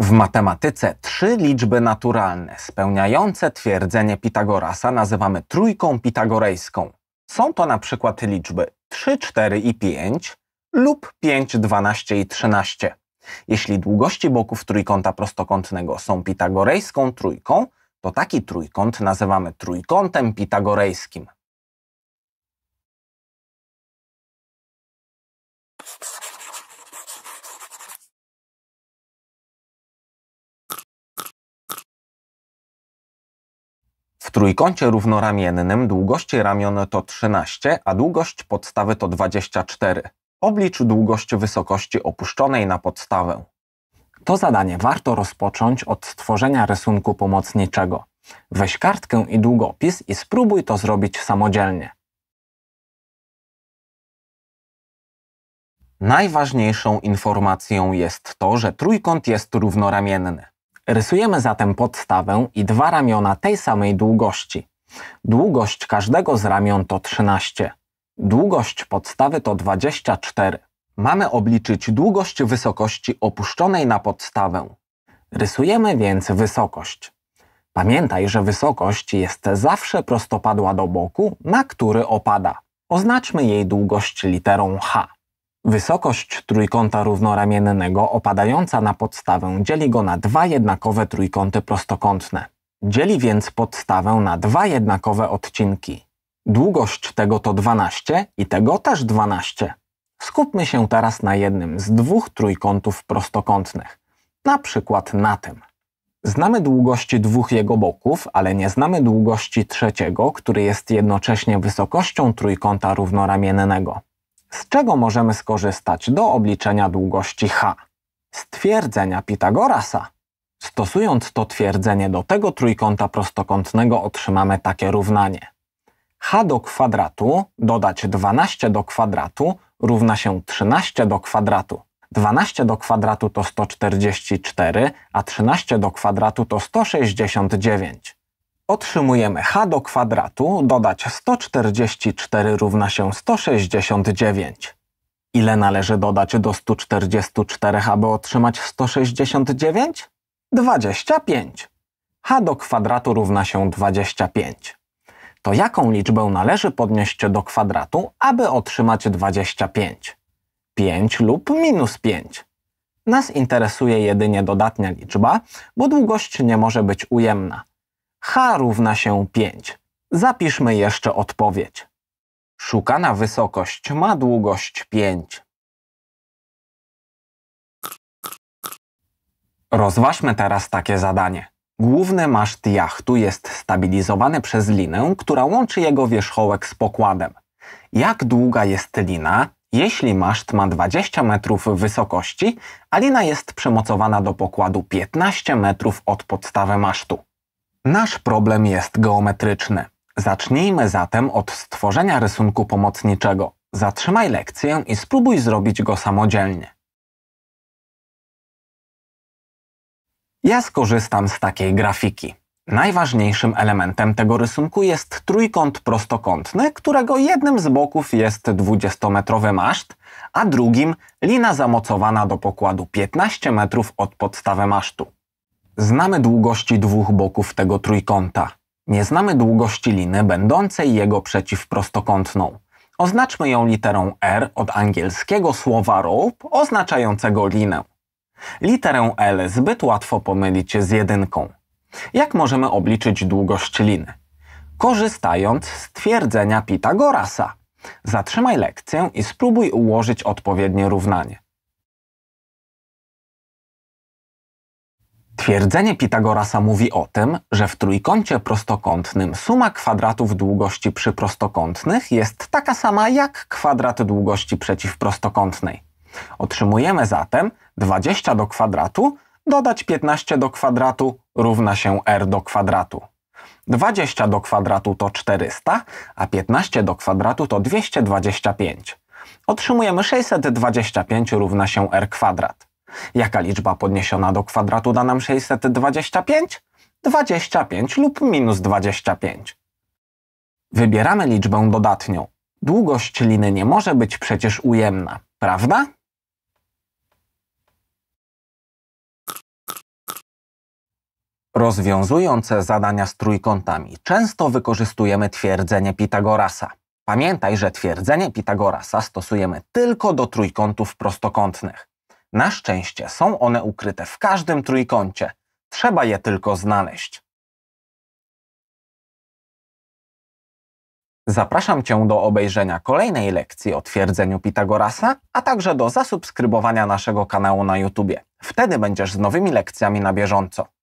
W matematyce trzy liczby naturalne spełniające twierdzenie Pitagorasa nazywamy trójką pitagorejską. Są to na przykład liczby 3, 4 i 5 lub 5, 12 i 13. Jeśli długości boków trójkąta prostokątnego są pitagorejską trójką, to taki trójkąt nazywamy trójkątem pitagorejskim. trójkącie równoramiennym długość ramion to 13, a długość podstawy to 24. Oblicz długość wysokości opuszczonej na podstawę. To zadanie warto rozpocząć od stworzenia rysunku pomocniczego. Weź kartkę i długopis i spróbuj to zrobić samodzielnie. Najważniejszą informacją jest to, że trójkąt jest równoramienny. Rysujemy zatem podstawę i dwa ramiona tej samej długości. Długość każdego z ramion to 13. Długość podstawy to 24. Mamy obliczyć długość wysokości opuszczonej na podstawę. Rysujemy więc wysokość. Pamiętaj, że wysokość jest zawsze prostopadła do boku, na który opada. Oznaczmy jej długość literą h. Wysokość trójkąta równoramiennego opadająca na podstawę dzieli go na dwa jednakowe trójkąty prostokątne. Dzieli więc podstawę na dwa jednakowe odcinki. Długość tego to 12 i tego też 12. Skupmy się teraz na jednym z dwóch trójkątów prostokątnych, na przykład na tym. Znamy długości dwóch jego boków, ale nie znamy długości trzeciego, który jest jednocześnie wysokością trójkąta równoramiennego. Z czego możemy skorzystać do obliczenia długości h? Z twierdzenia Pitagorasa. Stosując to twierdzenie do tego trójkąta prostokątnego otrzymamy takie równanie. h do kwadratu dodać 12 do kwadratu równa się 13 do kwadratu. 12 do kwadratu to 144, a 13 do kwadratu to 169. Otrzymujemy h do kwadratu, dodać 144 równa się 169. Ile należy dodać do 144, aby otrzymać 169? 25. h do kwadratu równa się 25. To jaką liczbę należy podnieść do kwadratu, aby otrzymać 25? 5 lub minus 5. Nas interesuje jedynie dodatnia liczba, bo długość nie może być ujemna h równa się 5. Zapiszmy jeszcze odpowiedź. Szukana wysokość ma długość 5. Rozważmy teraz takie zadanie. Główny maszt jachtu jest stabilizowany przez linę, która łączy jego wierzchołek z pokładem. Jak długa jest lina, jeśli maszt ma 20 metrów wysokości, a lina jest przymocowana do pokładu 15 metrów od podstawy masztu? Nasz problem jest geometryczny. Zacznijmy zatem od stworzenia rysunku pomocniczego. Zatrzymaj lekcję i spróbuj zrobić go samodzielnie. Ja skorzystam z takiej grafiki. Najważniejszym elementem tego rysunku jest trójkąt prostokątny, którego jednym z boków jest 20-metrowy maszt, a drugim lina zamocowana do pokładu 15 metrów od podstawy masztu. Znamy długości dwóch boków tego trójkąta. Nie znamy długości liny będącej jego przeciwprostokątną. Oznaczmy ją literą R od angielskiego słowa rope oznaczającego linę. Literę L zbyt łatwo pomylić z jedynką. Jak możemy obliczyć długość liny? Korzystając z twierdzenia Pitagorasa. Zatrzymaj lekcję i spróbuj ułożyć odpowiednie równanie. Twierdzenie Pitagorasa mówi o tym, że w trójkącie prostokątnym suma kwadratów długości przyprostokątnych jest taka sama jak kwadrat długości przeciwprostokątnej. Otrzymujemy zatem 20 do kwadratu dodać 15 do kwadratu równa się r do kwadratu. 20 do kwadratu to 400, a 15 do kwadratu to 225. Otrzymujemy 625 równa się r kwadrat. Jaka liczba podniesiona do kwadratu da nam 625? 25 lub minus 25. Wybieramy liczbę dodatnią. Długość liny nie może być przecież ujemna, prawda? Rozwiązujące zadania z trójkątami często wykorzystujemy twierdzenie Pitagorasa. Pamiętaj, że twierdzenie Pitagorasa stosujemy tylko do trójkątów prostokątnych. Na szczęście są one ukryte w każdym trójkącie. Trzeba je tylko znaleźć. Zapraszam Cię do obejrzenia kolejnej lekcji o twierdzeniu Pitagorasa, a także do zasubskrybowania naszego kanału na YouTube. Wtedy będziesz z nowymi lekcjami na bieżąco.